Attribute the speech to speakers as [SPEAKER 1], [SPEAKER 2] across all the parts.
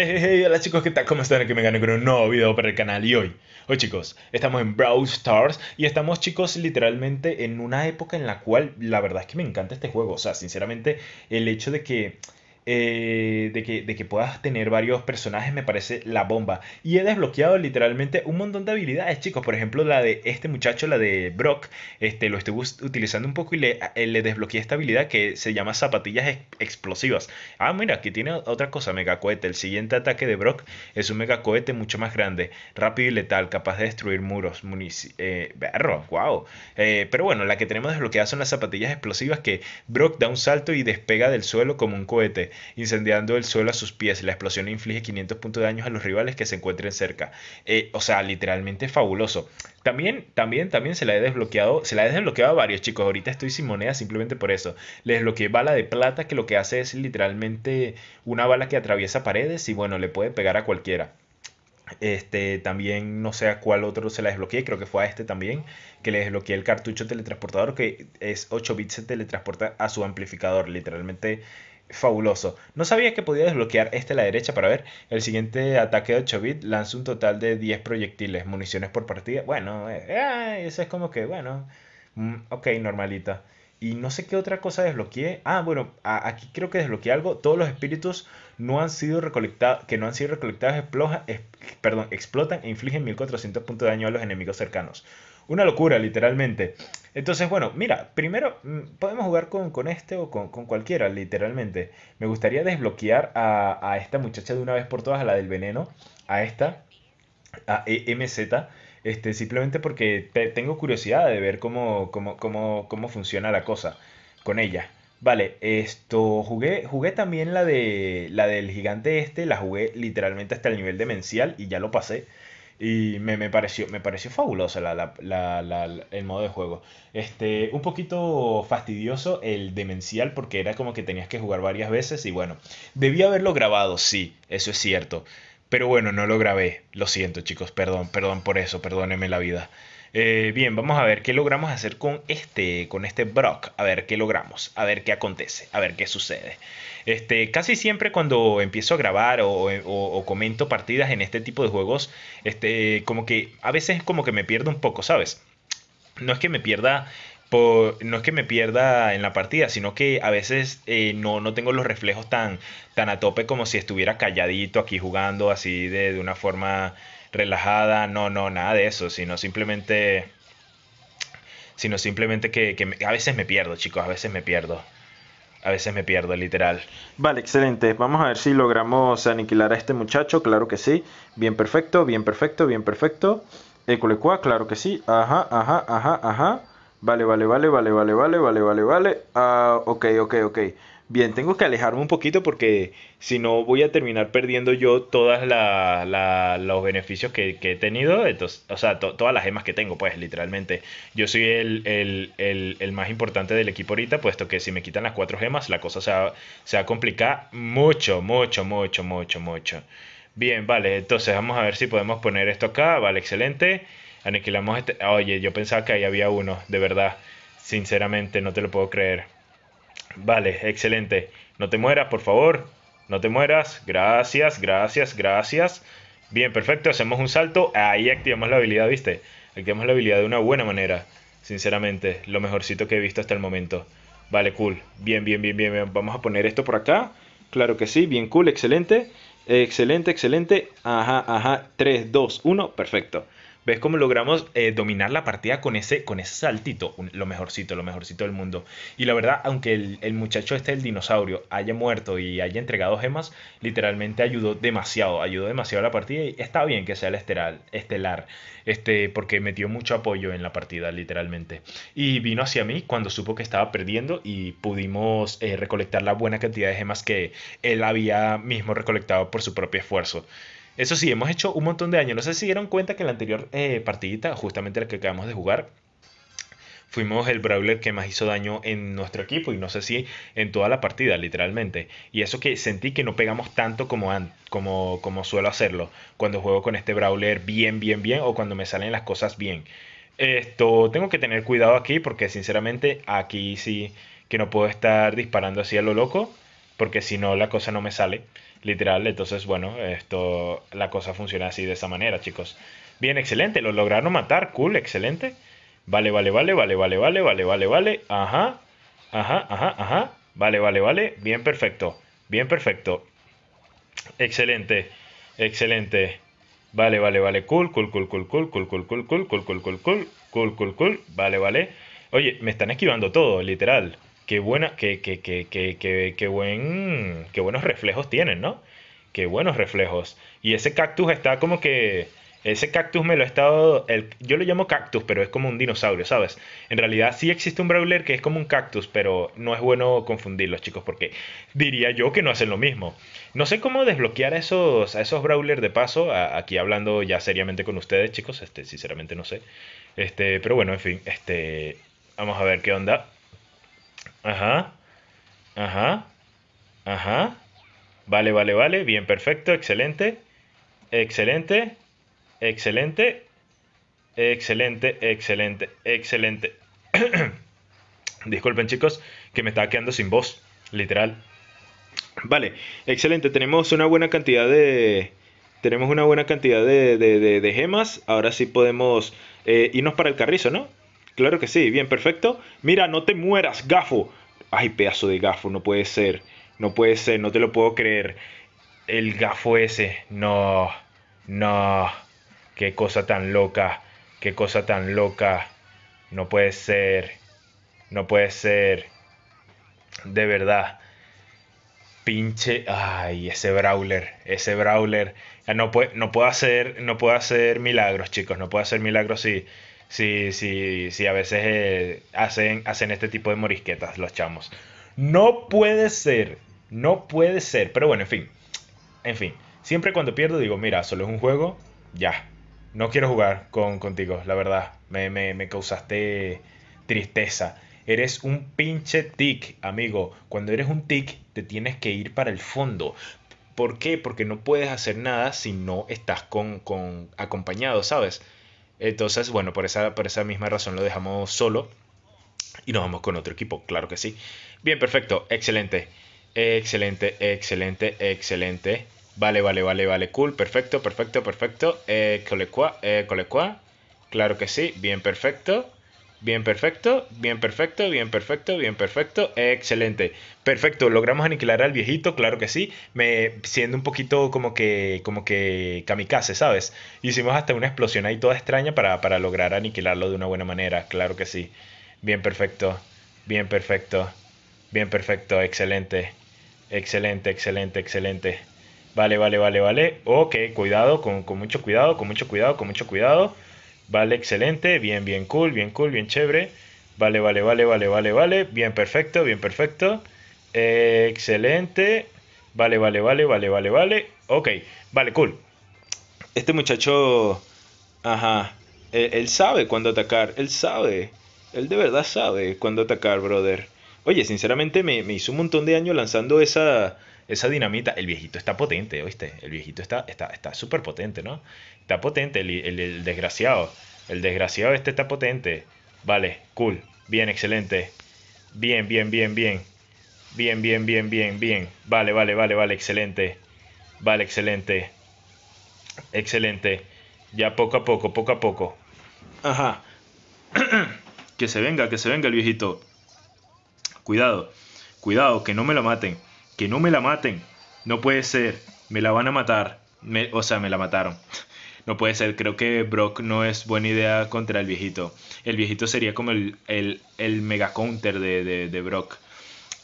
[SPEAKER 1] Hey, hola chicos, ¿qué tal? ¿Cómo están? Aquí me gané con un nuevo video para el canal y hoy, hoy chicos, estamos en Brawl Stars y estamos chicos literalmente en una época en la cual la verdad es que me encanta este juego, o sea, sinceramente el hecho de que eh, de, que, de puedas tener varios personajes me parece la bomba. Y he desbloqueado literalmente un montón de habilidades, chicos. Por ejemplo, la de este muchacho, la de Brock, este, lo estuve utilizando un poco y le, eh, le desbloqueé esta habilidad que se llama zapatillas explosivas. Ah, mira, aquí tiene otra cosa, megacohete. El siguiente ataque de Brock es un megacohete mucho más grande, rápido y letal, capaz de destruir muros, wow. Eh, pero bueno, la que tenemos desbloqueada son las zapatillas explosivas que Brock da un salto y despega del suelo como un cohete incendiando el suelo a sus pies. La explosión inflige 500 puntos de daño a los rivales que se encuentren cerca. Eh, o sea, literalmente fabuloso. También, también, también se la he desbloqueado, se la he desbloqueado a varios chicos. Ahorita estoy sin moneda simplemente por eso. Le desbloqueé bala de plata que lo que hace es literalmente una bala que atraviesa paredes y bueno, le puede pegar a cualquiera. Este, también no sé a cuál otro se la desbloqueé, creo que fue a este también, que le desbloqueé el cartucho teletransportador que es 8 bits, se teletransporta a su amplificador, literalmente fabuloso. No sabía que podía desbloquear este a la derecha para ver. El siguiente ataque de 8 bits lanza un total de 10 proyectiles, municiones por partida. Bueno, eh, eso es como que, bueno, mm, ok, normalita. Y no sé qué otra cosa desbloqueé. Ah, bueno, aquí creo que desbloqueé algo. Todos los espíritus no han sido que no han sido recolectados perdón, explotan e infligen 1400 puntos de daño a los enemigos cercanos. Una locura, literalmente. Entonces, bueno, mira, primero mm, podemos jugar con, este o con, cualquiera, literalmente. Me gustaría desbloquear a, esta muchacha de una vez por todas, a la del veneno, a esta, a e, MZ. este, simplemente porque tengo curiosidad de ver cómo, cómo, cómo, cómo funciona la cosa con ella. Vale, esto jugué, jugué también la de la del gigante este, la jugué literalmente hasta el nivel demencial y ya lo pasé. Y me, pareció, me pareció fabulosa el modo de juego. Este, un poquito fastidioso el demencial porque era como que tenías que jugar varias veces y bueno, debía haberlo grabado, sí, eso es cierto. Pero bueno, no lo grabé. Lo siento chicos, perdón, perdón por eso, perdóneme la vida. Eh, bien, vamos a ver qué logramos hacer con este, con este Brock. A ver qué logramos, a ver qué acontece, a ver qué sucede. Este, casi siempre cuando empiezo a grabar o, comento partidas en este tipo de juegos, este, como que a veces como que me pierdo un poco, ¿sabes? No es que me pierda no es que me pierda en la partida, sino que a veces eh, no, tengo los reflejos tan, tan a tope como si estuviera calladito aquí jugando así de, de una forma relajada, no, no, nada de eso, sino simplemente, sino simplemente que, a veces me pierdo, chicos, a veces me pierdo. A veces me pierdo, literal. Vale, excelente. Vamos a ver si logramos aniquilar a este muchacho. Claro que sí. Bien perfecto, bien perfecto, bien perfecto. eculecuá claro que sí. Ajá, ajá, ajá, ajá. Vale, vale, vale, vale, vale, vale, vale, vale, vale. Ah, ok, ok, ok. Bien, tengo que alejarme un poquito porque si no voy a terminar perdiendo yo todos los beneficios que, he tenido, entonces, o sea, todas las gemas que tengo, pues literalmente. Yo soy el, el, el, más importante del equipo ahorita, puesto que si me quitan las cuatro gemas, la cosa se va, se a complicar mucho, mucho, mucho, mucho, mucho. Bien, vale, entonces vamos a ver si podemos poner esto acá, vale, excelente. Aniquilamos este... Oye, yo pensaba que ahí había uno, de verdad. Sinceramente, no te lo puedo creer. Vale, excelente. No te mueras, por favor. No te mueras. Gracias, gracias, gracias. Bien, perfecto. Hacemos un salto. Ahí activamos la habilidad, ¿viste? Activamos la habilidad de una buena manera. Sinceramente, lo mejorcito que he visto hasta el momento. Vale, cool. Bien, bien, bien, bien. Vamos a poner esto por acá. Claro que sí. Bien, cool. Excelente. Excelente, excelente. Ajá, ajá. 3, 2, 1. Perfecto. ¿Ves cómo logramos eh, dominar la partida con ese, con ese saltito? lo mejorcito, lo mejorcito del mundo. Y la verdad, aunque el, muchacho este, el dinosaurio, haya muerto y haya entregado gemas, literalmente ayudó demasiado, ayudó demasiado a la partida y está bien que sea el estelar, estelar este, porque metió mucho apoyo en la partida, literalmente. Y vino hacia mí cuando supo que estaba perdiendo y pudimos eh, recolectar la buena cantidad de gemas que él había mismo recolectado por su propio esfuerzo. Eso sí, hemos hecho un montón de daño. No sé si dieron cuenta que en la anterior partida, eh, partidita, justamente la que acabamos de jugar, fuimos el brawler que más hizo daño en nuestro equipo y no sé si en toda la partida, literalmente. Y eso que sentí que no pegamos tanto como, como, como suelo hacerlo cuando juego con este brawler bien, bien, bien o cuando me salen las cosas bien. Esto tengo que tener cuidado aquí porque sinceramente aquí sí que no puedo estar disparando así a lo loco porque si no la cosa no me sale. Literal, entonces bueno, esto la cosa funciona así de esa manera, chicos. Bien, excelente, lo lograron matar, cool, excelente. Vale, vale, vale, vale, vale, vale, vale, vale, vale. Ajá. Ajá, ajá, ajá. Vale, vale, vale. Bien, perfecto. Bien, perfecto. Excelente. Excelente. Vale, vale, vale. Cool, cool, cool, cool, cool, cool, cool, cool, cool, cool, cool, cool, cool, cool, cool. Vale, vale. Oye, me están esquivando todo, literal qué buena, que, buen, qué buenos reflejos tienen, ¿no? Qué buenos reflejos. Y ese cactus está como que... Ese cactus me lo ha estado... yo lo llamo cactus, pero es como un dinosaurio, ¿sabes? En realidad sí existe un brawler que es como un cactus, pero no es bueno confundirlos, chicos, porque diría yo que no hacen lo mismo. No sé cómo desbloquear a esos, a esos brawler de paso, aquí hablando ya seriamente con ustedes, chicos, este, sinceramente no sé. Este, pero bueno, en fin, este, vamos a ver qué onda. Ajá. Ajá. Ajá. Vale, vale, vale. Bien, perfecto. Excelente. Excelente. Excelente. Excelente, excelente, excelente. Disculpen chicos, que me estaba quedando sin voz, literal. Vale, excelente. Tenemos una buena cantidad de... Tenemos una buena cantidad de, gemas. Ahora sí podemos eh, irnos para el carrizo, ¿no? Claro que sí, bien, perfecto. Mira, no te mueras, gafo. Ay, pedazo de gafo, no puede ser. No puede ser, no te lo puedo creer. El gafo ese. No, no. Qué cosa tan loca. Qué cosa tan loca. No puede ser. No puede ser. De verdad. Pinche. Ay, ese Brawler. Ese Brawler. No, puede, no puedo hacer. No puede hacer milagros, chicos. No puede hacer milagros y... Sí Sí, sí, sí, a veces eh, hacen, hacen este tipo de morisquetas los chamos. No puede ser, no puede ser, pero bueno, en fin, en fin, siempre cuando pierdo digo, mira, solo es un juego, ya, no quiero jugar con, contigo, la verdad, me, me, me causaste tristeza. Eres un pinche tic, amigo. Cuando eres un tic, te tienes que ir para el fondo. ¿Por qué? Porque no puedes hacer nada si no estás con, con acompañado, ¿sabes? Entonces, bueno, por esa, por esa misma razón lo dejamos solo y nos vamos con otro equipo, claro que sí. Bien, perfecto, excelente, excelente, excelente, excelente. Vale, vale, vale, vale, cool, perfecto, perfecto, perfecto. Eh, colecua, eh, colecua. Claro que sí, bien, perfecto. Bien, perfecto, bien, perfecto, bien, perfecto, bien, perfecto, excelente. Perfecto, logramos aniquilar al viejito, claro que sí, me, siendo un poquito como que, como que kamikaze, ¿sabes? Hicimos hasta una explosión ahí toda extraña para, para lograr aniquilarlo de una buena manera, claro que sí. Bien, perfecto, bien, perfecto, bien, perfecto, excelente, excelente, excelente, excelente. Vale, vale, vale, vale. Ok, cuidado, con, con mucho cuidado, con mucho cuidado, con mucho cuidado. Vale, excelente, bien, bien cool, bien cool, bien chévere. Vale, vale, vale, vale, vale, vale. Bien, perfecto, bien, perfecto. excelente. Vale, vale, vale, vale, vale, vale. Ok, vale, cool. Este muchacho, ajá, e, él, sabe cuándo atacar, él sabe. Él de verdad sabe cuándo atacar, brother. Oye, sinceramente me, me hizo un montón de años lanzando esa, esa dinamita. El viejito está potente, ¿oíste? El viejito está súper está, potente, ¿no? Está potente el, el, el, desgraciado. El desgraciado este está potente. Vale, cool. Bien, excelente. Bien, bien, bien, bien. Bien, bien, bien, bien, bien. Vale, vale, vale, vale, excelente. Vale, excelente. Excelente. Ya poco a poco, poco a poco. Ajá. que se venga, que se venga el viejito. Cuidado, cuidado, que no me lo maten que no me la maten. No puede ser, me la van a matar. o sea, me la mataron. No puede ser, creo que Brock no es buena idea contra el viejito. El viejito sería como el, el, mega counter de, Brock.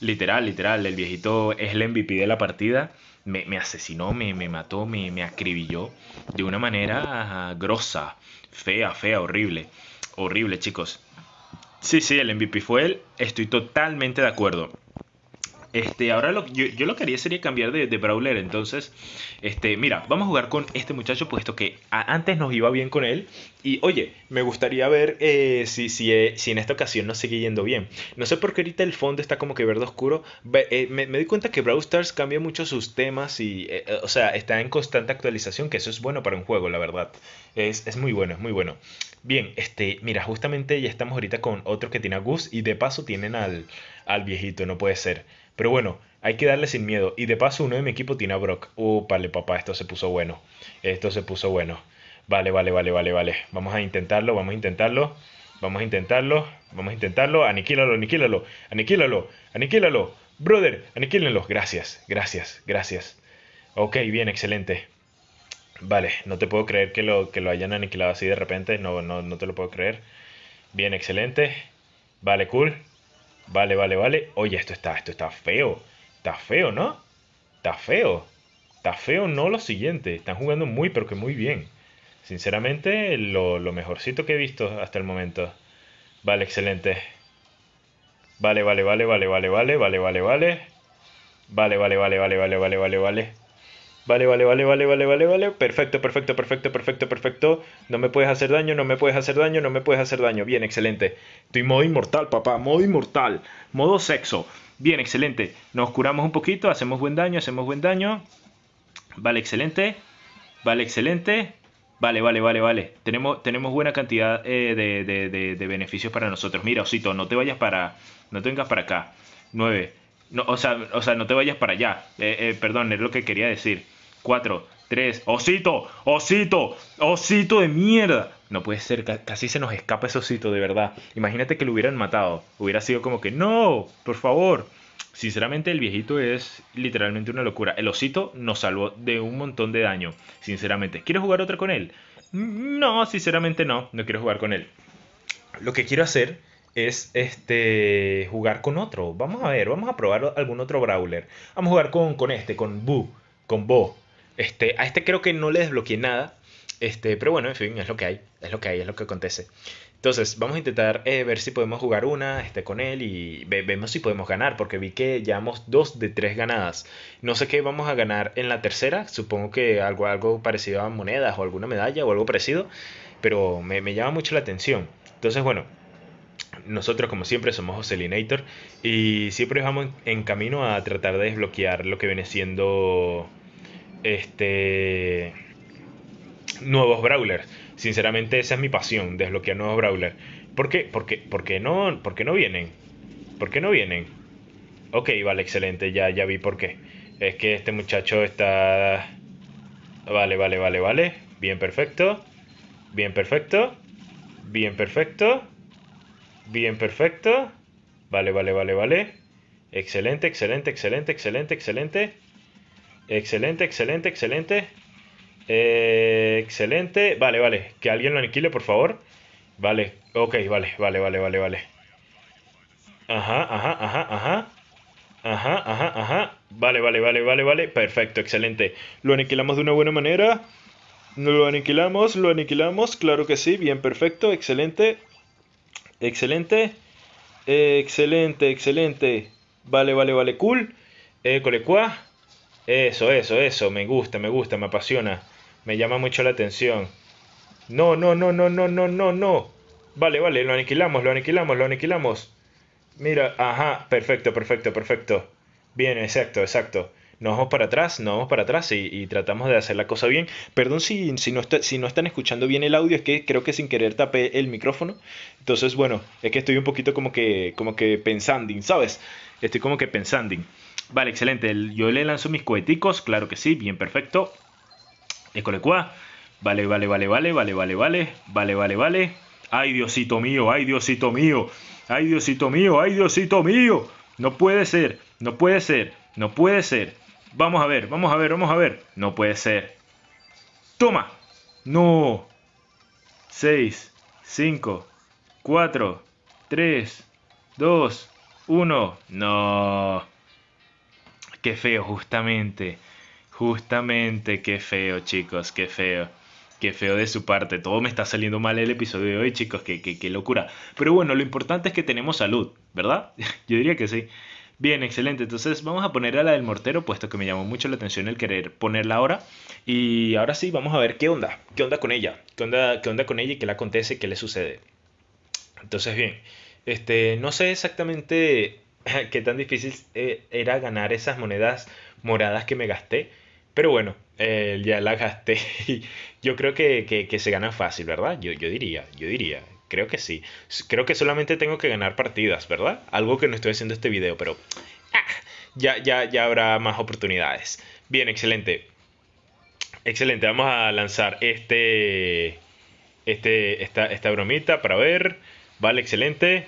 [SPEAKER 1] Literal, literal, el viejito es el MVP de la partida. Me, asesinó, me, me mató, me, me, acribilló de una manera grosa, fea, fea, horrible. Horrible, chicos. Sí, sí, el MVP fue él. Estoy totalmente de acuerdo. Este, ahora lo, yo, yo, lo que haría sería cambiar de, Brawler. Entonces, este, mira, vamos a jugar con este muchacho, puesto que antes nos iba bien con él. Y oye, me gustaría ver eh, si, si, eh, si, en esta ocasión nos sigue yendo bien. No sé por qué ahorita el fondo está como que verde oscuro. Eh, me, di cuenta que Brawl Stars cambia mucho sus temas y, o sea, está en constante actualización, que eso es bueno para un juego, la verdad. Es, muy bueno, es muy bueno. Bien, este, mira, justamente ya estamos ahorita con otro que tiene a Gus y de paso tienen al, al viejito, no puede ser. Pero bueno, hay que darle sin miedo. Y de paso, uno de mi equipo tiene a Brock. Upale, papá, esto se puso bueno. Esto se puso bueno. Vale, vale, vale, vale, vale. Vamos a intentarlo, vamos a intentarlo. Vamos a intentarlo, vamos a intentarlo. Aniquílalo, aniquílalo, aniquílalo, aniquílalo. Brother, aniquílenlo Gracias, gracias, gracias. Ok, bien, excelente. Vale, no te puedo creer que lo, que lo hayan aniquilado así de repente. No, no, no te lo puedo creer. Bien, excelente. Vale, cool. Vale, vale, vale. Oye, esto está, esto está feo. Está feo, ¿no? Está feo. Está feo, no lo siguiente. Están jugando muy, pero que muy bien. Sinceramente, lo, lo mejorcito que he visto hasta el momento. Vale, excelente. Vale, vale, vale, vale, vale, vale, vale, vale, vale. Vale, vale, vale, vale, vale, vale, vale, vale. Vale, vale, vale, vale, vale, vale, vale. Perfecto, perfecto, perfecto, perfecto, perfecto. No me puedes hacer daño, no me puedes hacer daño, no me puedes hacer daño. Bien, excelente. Estoy modo inmortal, papá. Modo inmortal. Modo sexo. Bien, excelente. Nos curamos un poquito, hacemos buen daño, hacemos buen daño. Vale, excelente. Vale, excelente. Vale, vale, vale, vale. Tenemos, tenemos buena cantidad eh, de, beneficios para nosotros. Mira, Osito, no te vayas para... No te vengas para acá. 9. No, o, sea, no te vayas para allá. Eh, eh, perdón, es lo que quería decir. 4, 3. Osito, osito, osito de mierda. No puede ser, casi se nos escapa ese osito, de verdad. Imagínate que lo hubieran matado. Hubiera sido como que, no, por favor. Sinceramente, el viejito es literalmente una locura. El osito nos salvó de un montón de daño. Sinceramente, ¿quieres jugar otro con él? No, sinceramente no. No quiero jugar con él. Lo que quiero hacer es este jugar con otro. Vamos a ver, vamos a probar algún otro brawler. Vamos a jugar con, con este, con Bu, con Bo. Este, a este creo que no le desbloqueé nada. Este, pero bueno, en fin, es lo que hay. Es lo que hay, es lo que acontece. Entonces, vamos a intentar eh, ver si podemos jugar una este, con él y vemos si podemos ganar, porque vi que llevamos dos de tres ganadas. No sé qué vamos a ganar en la tercera, supongo que algo, algo parecido a monedas o alguna medalla o algo parecido, pero me, llama mucho la atención. Entonces, bueno, nosotros como siempre somos Ocelinator y siempre vamos en camino a tratar de desbloquear lo que viene siendo este, nuevos brawlers. Sinceramente, esa es mi pasión, desbloquear nuevos brawlers. ¿Por qué? ¿Por qué no, ¿Por qué no vienen? ¿Por qué no vienen? Ok, vale, excelente, ya, ya vi por qué. Es que este muchacho está... Vale, vale, vale, vale. Bien, perfecto. Bien, perfecto. Bien, perfecto. Bien, perfecto. Vale, vale, vale, vale. Excelente, excelente, excelente, excelente, excelente. Excelente, excelente, excelente. Eh, excelente. Vale, vale. Que alguien lo aniquile, por favor. Vale, ok, vale, vale, vale, vale, vale. Ajá, ajá, ajá, ajá. Ajá, ajá, ajá. Vale, vale, vale, vale, vale. Perfecto, excelente. Lo aniquilamos de una buena manera. Lo aniquilamos, lo aniquilamos. Claro que sí, bien, perfecto, excelente. Excelente. Eh, excelente, excelente. Vale, vale, vale, cool. Eh, colecua. Eso, eso, eso, me gusta, me gusta, me apasiona, me llama mucho la atención. No, no, no, no, no, no, no, no. Vale, vale, lo aniquilamos, lo aniquilamos, lo aniquilamos. Mira, ajá, perfecto, perfecto, perfecto. Bien, exacto, exacto. Nos vamos para atrás, nos vamos para atrás y, tratamos de hacer la cosa bien. Perdón si, si, no si no están escuchando bien el audio, es que creo que sin querer tapé el micrófono. Entonces, bueno, es que estoy un poquito como que, como que pensando, ¿sabes? Estoy como que pensando. Vale, excelente. Yo le lanzo mis coheticos, claro que sí, bien perfecto. cuá. Vale, vale, vale, vale, vale, vale, vale, vale, vale, vale. Ay, Diosito mío, ay, Diosito mío, ay, Diosito mío, ay, Diosito mío. No puede ser, no puede ser, no puede ser. Vamos a ver, vamos a ver, vamos a ver. No puede ser. Toma. No. 6, 5, 4, 3, 2, 1. No. Qué feo, justamente. Justamente, qué feo, chicos, qué feo. Qué feo de su parte. Todo me está saliendo mal el episodio de hoy, chicos. Qué, locura. Pero bueno, lo importante es que tenemos salud, ¿verdad? Yo diría que sí. Bien, excelente. Entonces vamos a poner a la del mortero, puesto que me llamó mucho la atención el querer ponerla ahora. Y ahora sí, vamos a ver qué onda. ¿Qué onda con ella? ¿Qué onda, qué onda con ella y qué le acontece, qué le sucede? Entonces, bien. Este, no sé exactamente qué tan difícil eh, era ganar esas monedas moradas que me gasté. Pero bueno, eh, ya las gasté. yo creo que, que, se gana fácil, ¿verdad? Yo, yo diría, yo diría. Creo que sí. Creo que solamente tengo que ganar partidas, ¿verdad? Algo que no estoy haciendo este video, pero ah, ya, ya, ya habrá más oportunidades. Bien, excelente. Excelente, vamos a lanzar este, este, esta bromita para ver. Vale, excelente.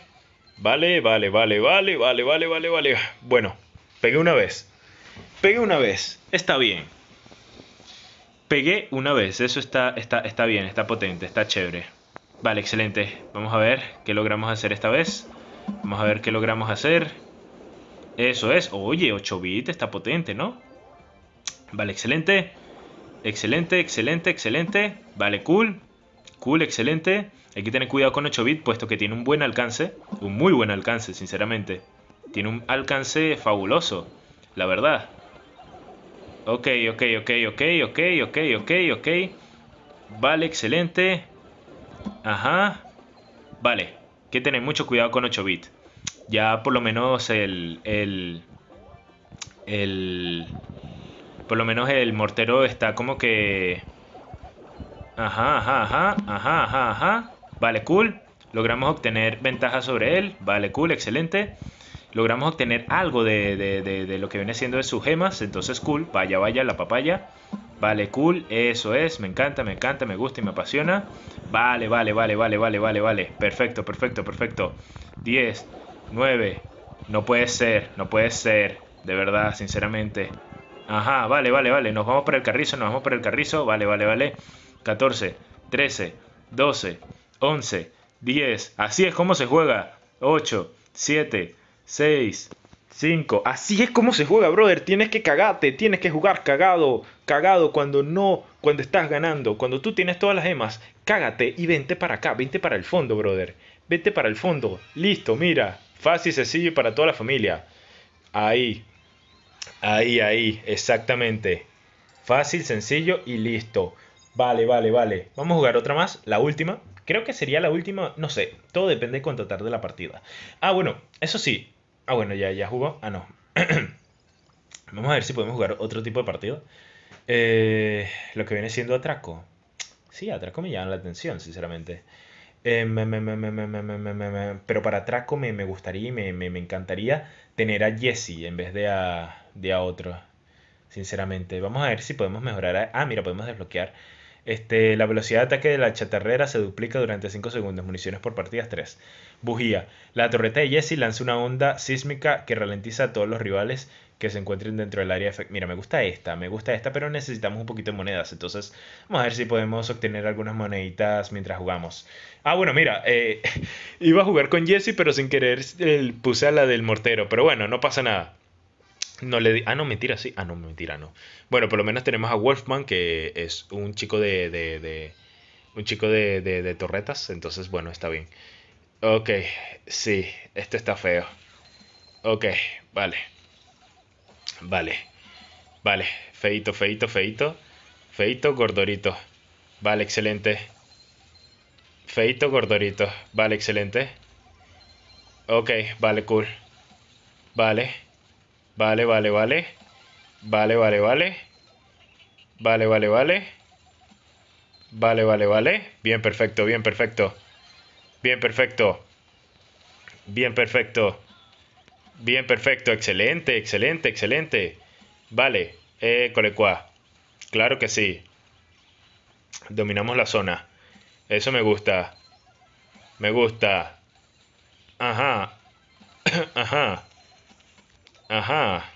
[SPEAKER 1] Vale, vale, vale, vale, vale, vale, vale, vale. Bueno, pegué una vez. Pegué una vez. Está bien. Pegué una vez. Eso está, está, está bien, está potente, está chévere. Vale, excelente. Vamos a ver qué logramos hacer esta vez. Vamos a ver qué logramos hacer. Eso es. Oye, 8 bits está potente, ¿no? Vale, excelente. Excelente, excelente, excelente. Vale, cool. Cool, excelente. Hay que tener cuidado con 8 bits, puesto que tiene un buen alcance, un muy buen alcance, sinceramente. Tiene un alcance fabuloso, la verdad. Ok, ok, ok, ok, ok, ok, ok, ok. Vale, excelente. Ajá. Vale, Hay que tener mucho cuidado con 8 bits. Ya por lo menos el, el, el... Por lo menos el mortero está como que Ajá, ajá, ajá, ajá, ajá, ajá. Vale, cool. Logramos obtener ventaja sobre él. Vale, cool, excelente. Logramos obtener algo de, lo que viene siendo de sus gemas. Entonces, cool. Vaya, vaya, la papaya. Vale, cool, eso es, me encanta, me encanta, me gusta y me apasiona. Vale, vale, vale, vale, vale, vale, vale. Perfecto, perfecto, perfecto. 10, 9. No puede ser, no puede ser. De verdad, sinceramente. Ajá, vale, vale, vale. Nos vamos para el carrizo, nos vamos para el carrizo. Vale, vale, vale. 14, 13, 12, 11, 10. Así es como se juega. 8, 7, 6, 5. Así es como se juega, brother. Tienes que cagarte, tienes que jugar cagado, cagado cuando no, cuando estás ganando, cuando tú tienes todas las gemas. Cágate y vente para acá, vente para el fondo, brother. vente para el fondo. Listo, mira. Fácil, sencillo para toda la familia. Ahí. Ahí, ahí, exactamente. Fácil, sencillo y listo. Vale, vale, vale. Vamos a jugar otra más, la última. Creo que sería la última, no sé, todo depende de cuánto tarde la partida. Ah, bueno, eso sí. Ah, bueno, ya, ya jugó. Ah, no. Vamos a ver si podemos jugar otro tipo de partido. Eh, lo que viene siendo atraco. Sí, atraco me llama la atención, sinceramente. pero para atraco me, gustaría y me, encantaría tener a Jesse en vez de a, de a otro. Sinceramente, vamos a ver si podemos mejorar. A... Ah, mira, podemos desbloquear este, la velocidad de ataque de la chatarrera se duplica durante 5 segundos. Municiones por partidas 3. Bujía. La torreta de Jesse lanza una onda sísmica que ralentiza a todos los rivales que se encuentren dentro del área. Mira, me gusta esta, me gusta esta, pero necesitamos un poquito de monedas. Entonces, vamos a ver si podemos obtener algunas moneditas mientras jugamos. Ah, bueno, mira, eh, iba a jugar con Jesse, pero sin querer eh, puse a la del mortero. Pero bueno, no pasa nada. No le di ah, no, mentira, sí. Ah, no, mentira, no. Bueno, por lo menos tenemos a Wolfman, que es un chico de. de, de un chico de, de, de torretas. Entonces, bueno, está bien. Ok, sí, esto está feo. Ok, vale. Vale. Vale. Feito, feito, feito. Feito, gordorito. Vale, excelente. Feito, gordorito. Vale, excelente. Ok, vale, cool. Vale. Vale, vale, vale. Vale, vale, vale. Vale, vale, vale. Vale, vale, vale. Bien, perfecto, bien, perfecto. Bien, perfecto. Bien, perfecto. Bien, perfecto. Excelente, excelente, excelente. Vale. Eh, colecua. Claro que sí. Dominamos la zona. Eso me gusta. Me gusta. Ajá. Ajá. Ajá.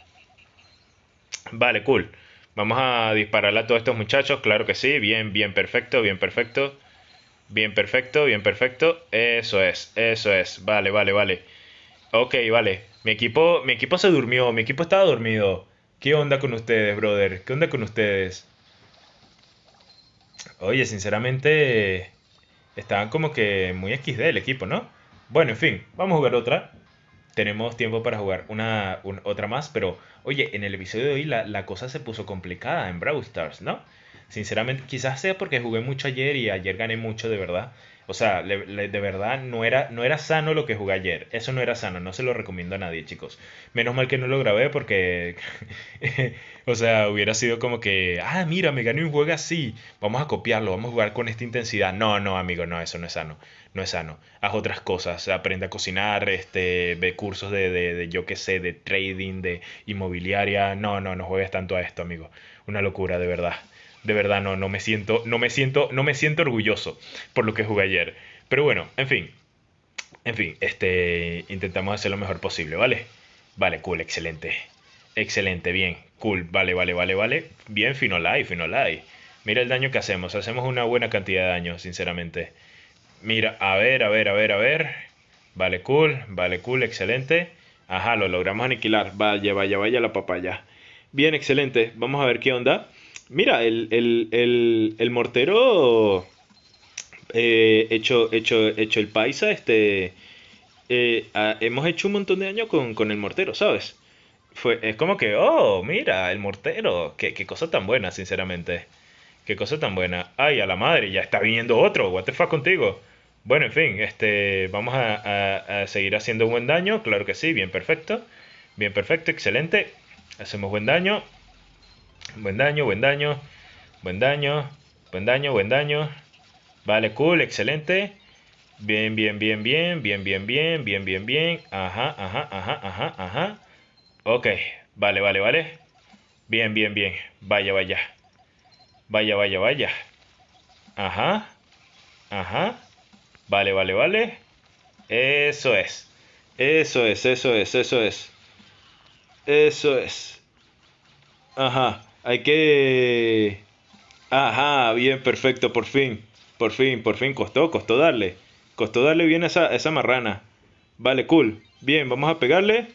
[SPEAKER 1] Vale, cool. Vamos a dispararle a todos estos muchachos, claro que sí. Bien, bien, perfecto, bien, perfecto. Bien, perfecto, bien, perfecto. Eso es, eso es. Vale, vale, vale. Ok, vale. Mi equipo, mi equipo se durmió, mi equipo estaba dormido. ¿Qué onda con ustedes, brother? ¿Qué onda con ustedes? Oye, sinceramente, estaban como que muy XD el equipo, ¿no? Bueno, en fin, vamos a jugar otra tenemos tiempo para jugar una, otra más, pero oye, en el episodio de hoy la, la, cosa se puso complicada en Brawl Stars, ¿no? Sinceramente, quizás sea porque jugué mucho ayer y ayer gané mucho de verdad, o sea, de verdad no era, no era sano lo que jugué ayer. Eso no era sano, no se lo recomiendo a nadie, chicos. Menos mal que no lo grabé porque, o sea, hubiera sido como que, ah, mira, me gané un juego así, vamos a copiarlo, vamos a jugar con esta intensidad. No, no, amigo, no, eso no es sano, no es sano. Haz otras cosas, aprende a cocinar, este, ve cursos de, de, de yo qué sé, de trading, de inmobiliaria. No, no, no juegues tanto a esto, amigo. Una locura, de verdad de verdad no, no me siento, no me siento, no me siento orgulloso por lo que jugué ayer. Pero bueno, en fin, en fin, este, intentamos hacer lo mejor posible, ¿vale? Vale, cool, excelente, excelente, bien, cool, vale, vale, vale, vale, bien, Finolai, Finolai. Mira el daño que hacemos, hacemos una buena cantidad de daño, sinceramente. Mira, a ver, a ver, a ver, a ver. Vale, cool, vale, cool, excelente. Ajá, lo logramos aniquilar. Vaya, vaya, vaya la papaya. Bien, excelente. Vamos a ver qué onda. Mira, el, mortero eh, hecho, hecho, hecho el paisa, este, eh, ah, hemos hecho un montón de daño con, el mortero, ¿sabes? Fue, es como que, oh, mira, el mortero, qué, cosa tan buena, sinceramente. Qué cosa tan buena. Ay, a la madre, ya está viniendo otro, what the fuck contigo. Bueno, en fin, este, vamos a, a seguir haciendo buen daño, claro que sí, bien perfecto. Bien perfecto, excelente. Hacemos buen daño, Buen daño, buen daño. Buen daño. Buen daño, buen daño. Vale, cool, excelente. Bien, bien, bien, bien, bien, bien, bien, bien, bien, bien. Ajá, ajá, ajá, ajá, ajá. Ok, vale, vale, vale. Bien, bien, bien. Vaya, vaya. Vaya, vaya, vaya. Ajá. Ajá. Vale, vale, vale. Eso es. Eso es, eso es, eso es. Eso es. Ajá. Hay que... Ajá, bien, perfecto, por fin. Por fin, por fin, costó, costó darle. Costó darle bien a esa, marrana. Vale, cool. Bien, vamos a pegarle.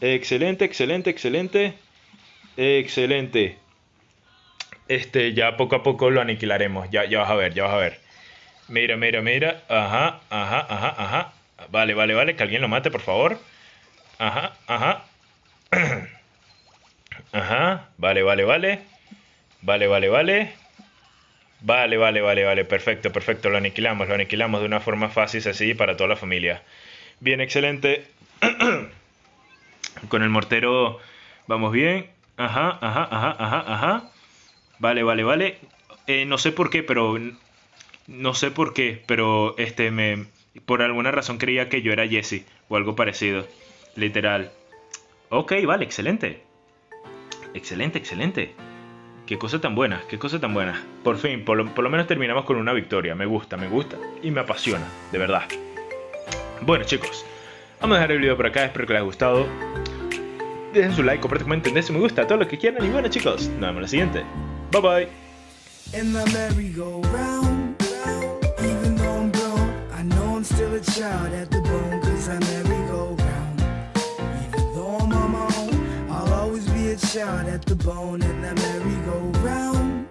[SPEAKER 1] Excelente, excelente, excelente. Excelente. Este, ya poco a poco lo aniquilaremos. Ya, ya vas a ver, ya vas a ver. Mira, mira, mira. Ajá, ajá, ajá, ajá. Vale, vale, vale. Que alguien lo mate, por favor. Ajá, ajá. Ajá, vale, vale, vale. Vale, vale, vale. Vale, vale, vale, vale. Perfecto, perfecto. Lo aniquilamos, lo aniquilamos de una forma fácil, así para toda la familia. Bien, excelente. Con el mortero vamos bien. Ajá, ajá, ajá, ajá, ajá. Vale, vale, vale. Eh, no sé por qué, pero... No sé por qué, pero este me... Por alguna razón creía que yo era Jesse o algo parecido. Literal. Ok, vale, excelente. Excelente, excelente. Qué cosa tan buena, qué cosa tan buena. Por fin, por lo, menos terminamos con una victoria. Me gusta, me gusta y me apasiona, de verdad. Bueno chicos, vamos a dejar el video por acá, espero que les haya gustado. Dejen su like, compartan, comenten, den me gusta, todo lo que quieran y bueno chicos, nos vemos en la siguiente. Bye bye. good shot at the bone and the merry-go-round.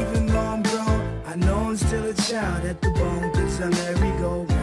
[SPEAKER 1] Even though I'm grown, I know I'm still a child at the bone, cause I'm merry-go-round.